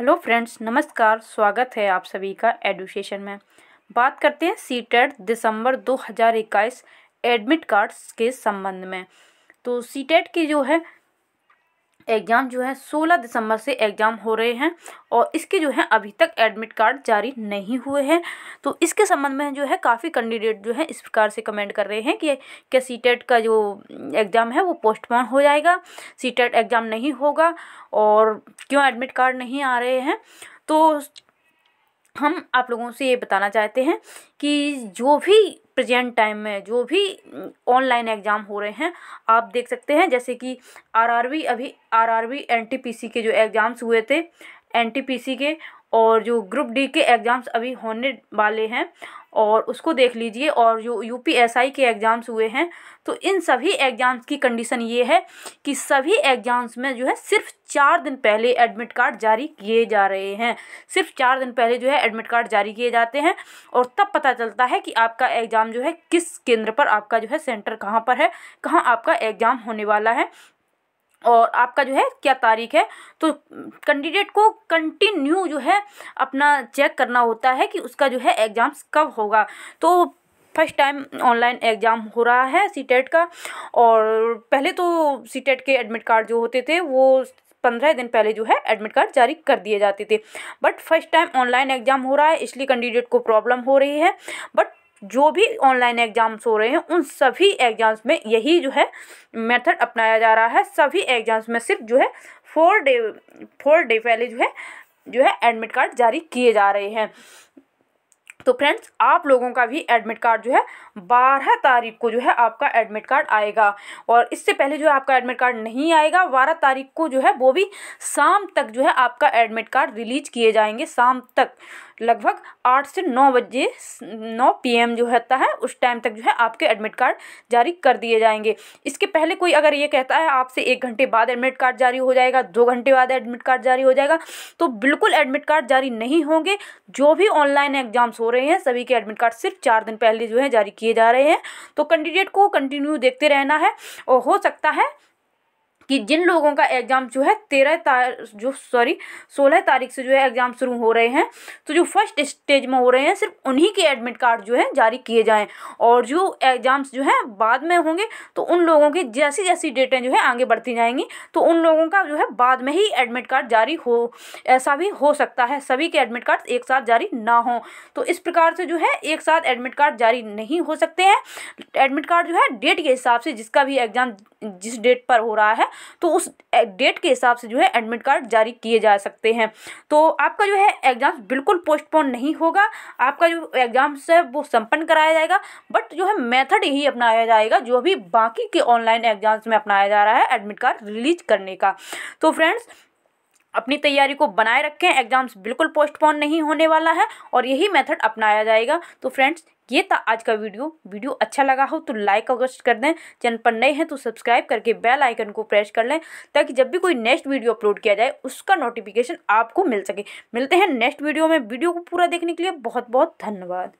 hello friends नमस्कार स्वागत है आप सभी का एडुकेशन में बात करते हैं सी टेट दिसंबर 2021 एडमिट कार्ड्स के संबंध में तो सी टेट की जो है एग्ज़ाम जो है 16 दिसंबर से एग्ज़ाम हो रहे हैं और इसके जो है अभी तक एडमिट कार्ड जारी नहीं हुए हैं तो इसके संबंध में जो है काफ़ी कैंडिडेट जो है इस प्रकार से कमेंट कर रहे हैं कि क्या सी e का जो एग्ज़ाम है वो पोस्टपोन हो जाएगा सी e एग्ज़ाम नहीं होगा और क्यों एडमिट कार्ड नहीं आ रहे हैं तो हम आप लोगों से ये बताना चाहते हैं कि जो भी प्रेजेंट टाइम में जो भी ऑनलाइन एग्ज़ाम हो रहे हैं आप देख सकते हैं जैसे कि आरआरबी अभी आरआरबी एनटीपीसी के जो एग्ज़ाम्स हुए थे एनटीपीसी के और जो ग्रुप डी के एग्ज़ाम्स अभी होने वाले हैं और उसको देख लीजिए और जो यू पी एस आई के एग्ज़ाम्स हुए हैं तो इन सभी एग्ज़ाम्स की कंडीशन ये है कि सभी एग्ज़ाम्स में जो है सिर्फ चार दिन पहले एडमिट कार्ड जारी किए जा रहे हैं सिर्फ चार दिन पहले जो है एडमिट कार्ड जारी किए जाते हैं और तब पता चलता है कि आपका एग्ज़ाम जो है किस केंद्र पर आपका जो है सेंटर कहाँ पर है कहाँ आपका एग्ज़ाम होने वाला है और आपका जो है क्या तारीख है तो कैंडिडेट को कंटिन्यू जो है अपना चेक करना होता है कि उसका जो है एग्ज़ाम्स कब होगा तो फर्स्ट टाइम ऑनलाइन एग्ज़ाम हो रहा है सी e का और पहले तो सी e के एडमिट कार्ड जो होते थे वो पंद्रह दिन पहले जो है एडमिट कार्ड जारी कर दिए जाते थे but first time online exam हो रहा है इसलिए कैंडिडेट को प्रॉब्लम हो रही है बट जो भी ऑनलाइन एग्ज़ाम्स हो रहे हैं उन सभी एग्ज़ाम्स में यही जो है मेथड अपनाया जा रहा है सभी एग्ज़ाम्स में सिर्फ जो है फोर डे फोर डे पहले जो है जो है एडमिट कार्ड जारी किए जा रहे हैं तो फ्रेंड्स आप लोगों का भी एडमिट कार्ड जो है बारह तारीख को जो है आपका एडमिट कार्ड आएगा और इससे पहले जो है आपका एडमिट कार्ड नहीं आएगा बारह तारीख को जो है वो भी शाम तक जो है आपका एडमिट कार्ड रिलीज किए जाएंगे शाम तक लगभग आठ से नौ बजे नौ पीएम जो होता है उस टाइम तक जो है आपके एडमिट कार्ड जारी कर दिए जाएंगे इसके पहले कोई अगर ये कहता है आपसे एक घंटे बाद एडमिट कार्ड जारी हो जाएगा दो घंटे बाद एडमिट कार्ड जारी हो जाएगा तो बिल्कुल एडमिट कार्ड जारी नहीं होंगे जो भी ऑनलाइन एग्जाम्स हो रहे हैं सभी के एडमिट कार्ड सिर्फ चार दिन पहले जो है जारी किए जा रहे हैं तो कैंडिडेट को कंटिन्यू देखते रहना है और हो सकता है कि जिन लोगों का एग्ज़ाम जो है तेरह तारीख जो सॉरी सोलह तारीख से जो है एग्ज़ाम शुरू हो रहे हैं तो जो फर्स्ट स्टेज में हो रहे हैं सिर्फ उन्हीं के एडमिट कार्ड जो है जारी किए जाएँ और जो एग्ज़ाम्स जो है बाद में होंगे तो उन लोगों की जैसी जैसी डेटें जो है आगे बढ़ती जाएंगी तो उन लोगों का जो है बाद में ही एडमिट कार्ड जारी हो ऐसा भी हो सकता है सभी के एडमिट कार्ड एक साथ जारी ना हो तो इस प्रकार से जो है एक साथ एडमिट कार्ड जारी नहीं हो सकते हैं एडमिट कार्ड जो है डेट के हिसाब से जिसका भी एग्ज़ाम जिस डेट पर हो रहा है तो उस डेट के हिसाब से जो है एडमिट कार्ड जारी किए जा सकते हैं तो आपका जो है एग्ज़ाम बिल्कुल पोस्टपोन नहीं होगा आपका जो एग्ज़ाम्स है वो संपन्न कराया जाएगा बट जो है मेथड यही अपनाया जाएगा जो अभी बाकी के ऑनलाइन एग्ज़ाम्स में अपनाया जा रहा है एडमिट कार्ड रिलीज करने का तो फ्रेंड्स अपनी तैयारी को बनाए रखें एग्ज़ाम्स बिल्कुल पोस्टपोन नहीं होने वाला है और यही मेथड अपनाया जाएगा तो फ्रेंड्स ये था आज का वीडियो वीडियो अच्छा लगा हो तो लाइक अवश्य कर दें चैनल पर नए हैं तो सब्सक्राइब करके बेल आइकन को प्रेस कर लें ताकि जब भी कोई नेक्स्ट वीडियो अपलोड किया जाए उसका नोटिफिकेशन आपको मिल सके मिलते हैं नेक्स्ट वीडियो में वीडियो को पूरा देखने के लिए बहुत बहुत धन्यवाद